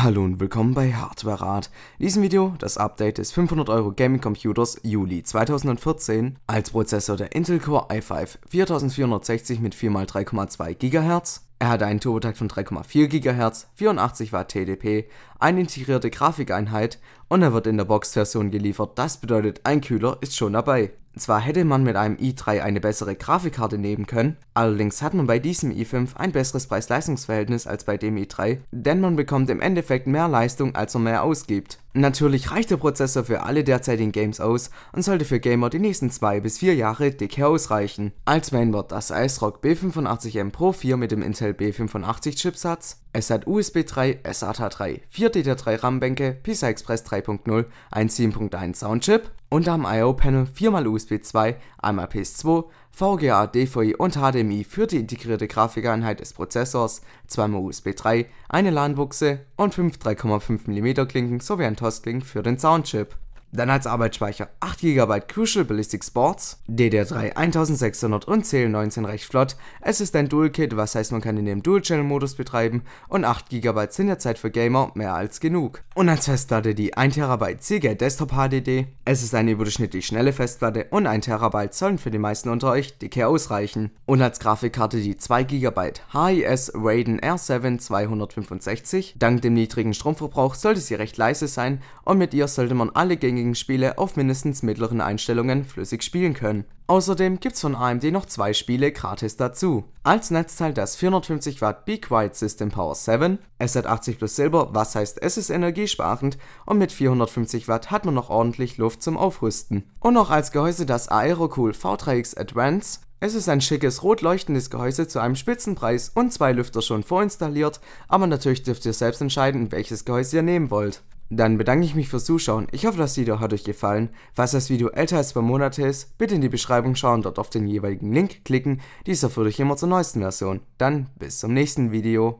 Hallo und willkommen bei Hardware Rat. In diesem Video das Update des 500 Euro Gaming Computers Juli 2014 als Prozessor der Intel Core i5 4460 mit 4x3,2 GHz. Er hatte einen Turbotakt von 3,4 GHz, 84 Watt TDP, eine integrierte Grafikeinheit und er wird in der Box-Version geliefert. Das bedeutet, ein Kühler ist schon dabei. Zwar hätte man mit einem i3 eine bessere Grafikkarte nehmen können, allerdings hat man bei diesem i5 ein besseres Preis-Leistungs-Verhältnis als bei dem i3, denn man bekommt im Endeffekt mehr Leistung als man mehr ausgibt Natürlich reicht der Prozessor für alle derzeitigen Games aus und sollte für Gamer die nächsten 2 bis 4 Jahre dicke ausreichen. Als Mainboard das ASRock B85M Pro 4 mit dem Intel B85 Chipsatz, es hat USB 3, SATA 3, 4 DDR3 RAM-Bänke, PCI Express 3.0, ein 7.1 Soundchip und am I.O. Panel 4x USB 2, einmal PS2, VGA, DVI und HDMI für die integrierte Grafikeinheit des Prozessors, zweimal USB 3, eine LAN-Buchse und fünf 3,5 mm Klinken sowie ein Tostlink für den Soundchip dann als Arbeitsspeicher 8 GB Crucial Ballistic Sports, DDR3 1600 und CL19 recht flott. Es ist ein Dual-Kit, was heißt man kann in dem Dual-Channel-Modus betreiben und 8 GB sind derzeit für Gamer mehr als genug. Und als Festplatte die 1 TB Seagate Desktop HDD. Es ist eine überdurchschnittlich schnelle Festplatte und 1 TB sollen für die meisten unter euch dicke ausreichen. Und als Grafikkarte die 2 GB HIS Raiden R7 265. Dank dem niedrigen Stromverbrauch sollte sie recht leise sein und mit ihr sollte man alle gängigen gängigen Spiele auf mindestens mittleren Einstellungen flüssig spielen können. Außerdem gibt's von AMD noch zwei Spiele gratis dazu. Als Netzteil das 450 Watt Be Quiet System Power 7, SZ80 Plus Silber, was heißt es ist energiesparend und mit 450 Watt hat man noch ordentlich Luft zum Aufrüsten. Und noch als Gehäuse das Aerocool V3X Advance, es ist ein schickes rot leuchtendes Gehäuse zu einem Spitzenpreis und zwei Lüfter schon vorinstalliert, aber natürlich dürft ihr selbst entscheiden, welches Gehäuse ihr nehmen wollt. Dann bedanke ich mich fürs Zuschauen. Ich hoffe, das Video hat euch gefallen. Falls das Video älter als zwei Monate ist, bitte in die Beschreibung schauen, dort auf den jeweiligen Link klicken. Dieser führt euch immer zur neuesten Version. Dann bis zum nächsten Video.